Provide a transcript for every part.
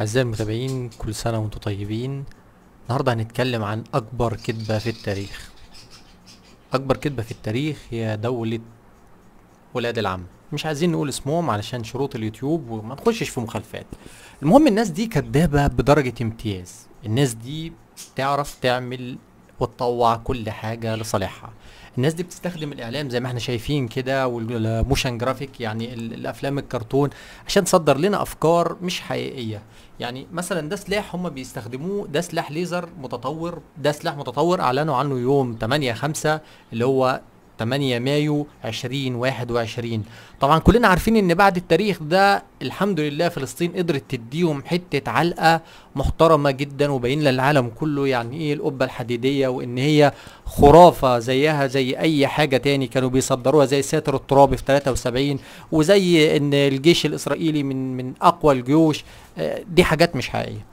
أعزائي المتابعين كل سنة وانتم طيبين النهاردة هنتكلم عن أكبر كذبة في التاريخ أكبر كذبة في التاريخ هي دولة ولاد العم مش عايزين نقول اسمهم علشان شروط اليوتيوب وما نخشش في مخالفات المهم الناس دي كدابة بدرجة امتياز الناس دي تعرف تعمل وتطوع كل حاجه لصالحها الناس دي بتستخدم الاعلام زي ما احنا شايفين كده والموشن جرافيك يعني الافلام الكرتون عشان تصدر لنا افكار مش حقيقيه يعني مثلا ده سلاح هم بيستخدموه ده سلاح ليزر متطور ده سلاح متطور اعلنوا عنه يوم 8 5 اللي هو 8 مايو 2021 طبعا كلنا عارفين ان بعد التاريخ ده الحمد لله فلسطين قدرت تديهم حتة علقة محترمة جدا وبين للعالم كله يعني ايه القبة الحديدية وان هي خرافة زيها زي اي حاجة تاني كانوا بيصدروها زي ساتر الترابي في 73 وزي ان الجيش الاسرائيلي من من اقوى الجيوش آه، دي حاجات مش حقيقية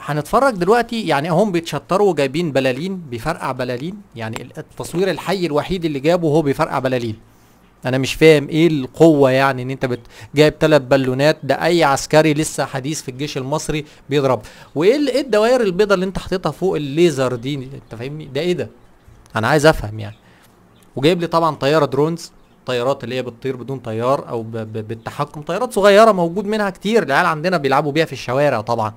هنتفرج دلوقتي يعني هم بيتشطروا وجايبين بلالين بيفرقع بلالين يعني التصوير الحي الوحيد اللي جابه هو بيفرقع بلالين انا مش فاهم ايه القوه يعني ان انت جايب ثلاث بالونات ده اي عسكري لسه حديث في الجيش المصري بيضرب وايه ايه الدوائر البيضاء اللي انت حاططها فوق الليزر دي انت فاهمني ده ايه ده انا عايز افهم يعني وجايب لي طبعا طياره درونز الطيارات اللي هي بتطير بدون طيار او بالتحكم طيارات صغيره موجود منها كتير العيال عندنا بيلعبوا بيها في الشوارع طبعا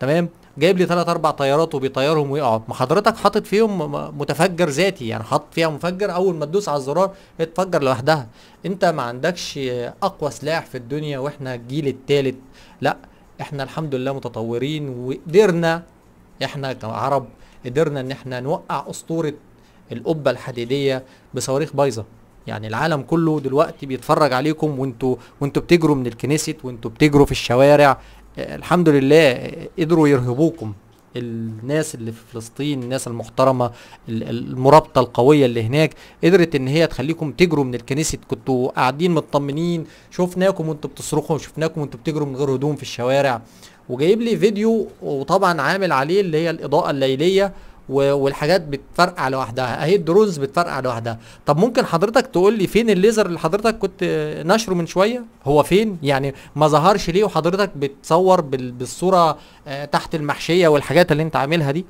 تمام جايب لي ثلاث اربع طيارات وبيطيرهم ويقعوا ما حضرتك حاطط فيهم متفجر ذاتي يعني حاطط فيها مفجر اول ما تدوس على الزرار اتفجر لوحدها انت ما عندكش اقوى سلاح في الدنيا واحنا الجيل الثالث لا احنا الحمد لله متطورين وقدرنا احنا كعرب قدرنا ان احنا نوقع اسطوره القبه الحديديه بصواريخ بايظه يعني العالم كله دلوقتي بيتفرج عليكم وانتوا وانتوا بتجروا من الكنيست وانتوا بتجروا في الشوارع الحمد لله قدروا يرهبوكم الناس اللي في فلسطين الناس المحترمه المرابطه القويه اللي هناك قدرت ان هي تخليكم تجروا من الكنيسة كنتوا قاعدين مطمنين شفناكم وانتوا بتصرخوا شفناكم وانتوا بتجروا من غير هدوم في الشوارع وجايب لي فيديو وطبعا عامل عليه اللي هي الاضاءه الليليه والحاجات بتفرقع لوحدها اهي الدرونز بتفرقع لوحدها طب ممكن حضرتك تقول لي فين الليزر اللي حضرتك كنت نشره من شويه هو فين يعني ما ظهرش ليه وحضرتك بتصور بالصوره آه، تحت المحشيه والحاجات اللي انت عاملها دي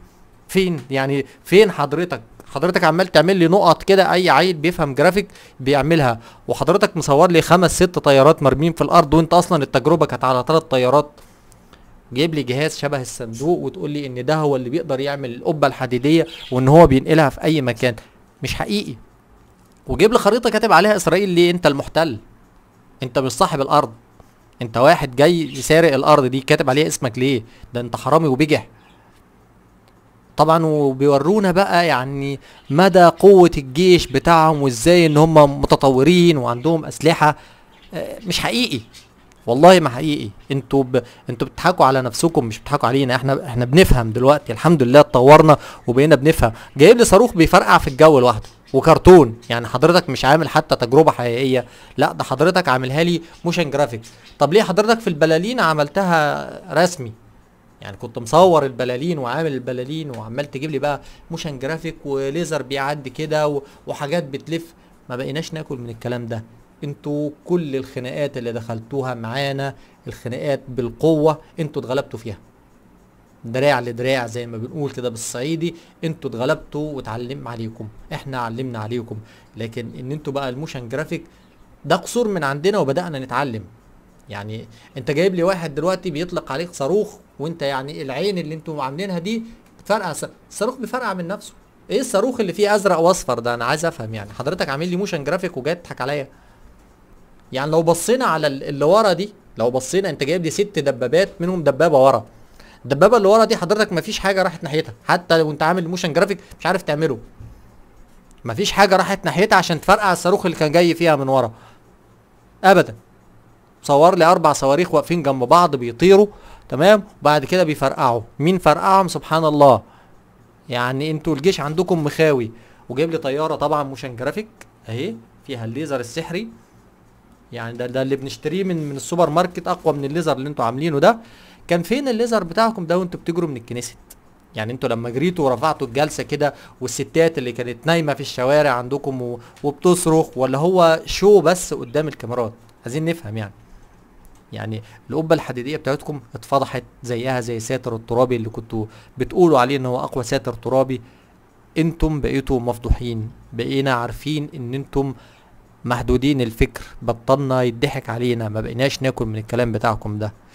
فين يعني فين حضرتك حضرتك عمال تعمل لي نقط كده اي عيل بيفهم جرافيك بيعملها وحضرتك مصور لي خمس ست طيارات مرمين في الارض وانت اصلا التجربه كانت على ثلاث طيارات جيب لي جهاز شبه الصندوق وتقول لي ان ده هو اللي بيقدر يعمل القبه الحديديه وان هو بينقلها في اي مكان مش حقيقي وجيب لي خريطه كاتب عليها اسرائيل ليه انت المحتل انت مش صاحب الارض انت واحد جاي سارق الارض دي كاتب عليها اسمك ليه ده انت حرامي وبجح طبعا وبيورونا بقى يعني مدى قوة الجيش بتاعهم وازاي ان هم متطورين وعندهم اسلحة آه، مش حقيقي والله ما حقيقي انتوا ب... انتوا بتضحكوا على نفسكم مش بتضحكوا علينا احنا احنا بنفهم دلوقتي الحمد لله اتطورنا وبقينا بنفهم جايب لي صاروخ بيفرقع في الجو لوحده وكرتون يعني حضرتك مش عامل حتى تجربه حقيقيه لا ده حضرتك عاملها لي موشن جرافيك طب ليه حضرتك في البلالين عملتها رسمي يعني كنت مصور البلالين وعامل البلالين وعمال تجيب لي بقى موشن جرافيك وليزر بيعدي كده وحاجات بتلف ما بقيناش ناكل من الكلام ده انتوا كل الخناقات اللي دخلتوها معانا الخناقات بالقوه انتوا اتغلبتوا فيها دراع لدراع زي ما بنقول كده بالصعيدي انتوا اتغلبتوا وتعلم عليكم احنا علمنا عليكم لكن ان انتوا بقى الموشن جرافيك ده قصور من عندنا وبدانا نتعلم يعني انت جايب لي واحد دلوقتي بيطلق عليك صاروخ وانت يعني العين اللي انتوا عاملينها دي فرقه صاروخ بيفرقع من نفسه ايه الصاروخ اللي فيه ازرق واصفر ده انا عايز افهم يعني حضرتك عامل لي موشن جرافيك وجاي تضحك عليا يعني لو بصينا على اللي ورا دي لو بصينا انت جايب لي ست دبابات منهم دبابه ورا الدبابه اللي ورا دي حضرتك مفيش حاجه راحت ناحيتها حتى لو انت عامل موشن جرافيك مش عارف تعمله مفيش حاجه راحت ناحيتها عشان تفرقع الصاروخ اللي كان جاي فيها من ورا ابدا صور لي اربع صواريخ واقفين جنب بعض بيطيروا تمام وبعد كده بيفرقعوا مين فرقعهم سبحان الله يعني انتوا الجيش عندكم مخاوي وجايب لي طياره طبعا موشن جرافيك اهي فيها الليزر السحري يعني ده ده اللي بنشتريه من من السوبر ماركت اقوى من الليزر اللي انتوا عاملينه ده كان فين الليزر بتاعكم ده وانتوا بتجروا من الكنيست يعني انتوا لما جريتوا ورفعتوا الجلسه كده والستات اللي كانت نايمه في الشوارع عندكم و... وبتصرخ ولا هو شو بس قدام الكاميرات عايزين نفهم يعني يعني القبه الحديديه بتاعتكم اتفضحت زيها زي ساتر الترابي اللي كنتوا بتقولوا عليه ان هو اقوى ساتر ترابي انتم بقيتوا مفضوحين بقينا عارفين ان انتم محدودين الفكر بطلنا يضحك علينا ما بقيناش ناكل من الكلام بتاعكم ده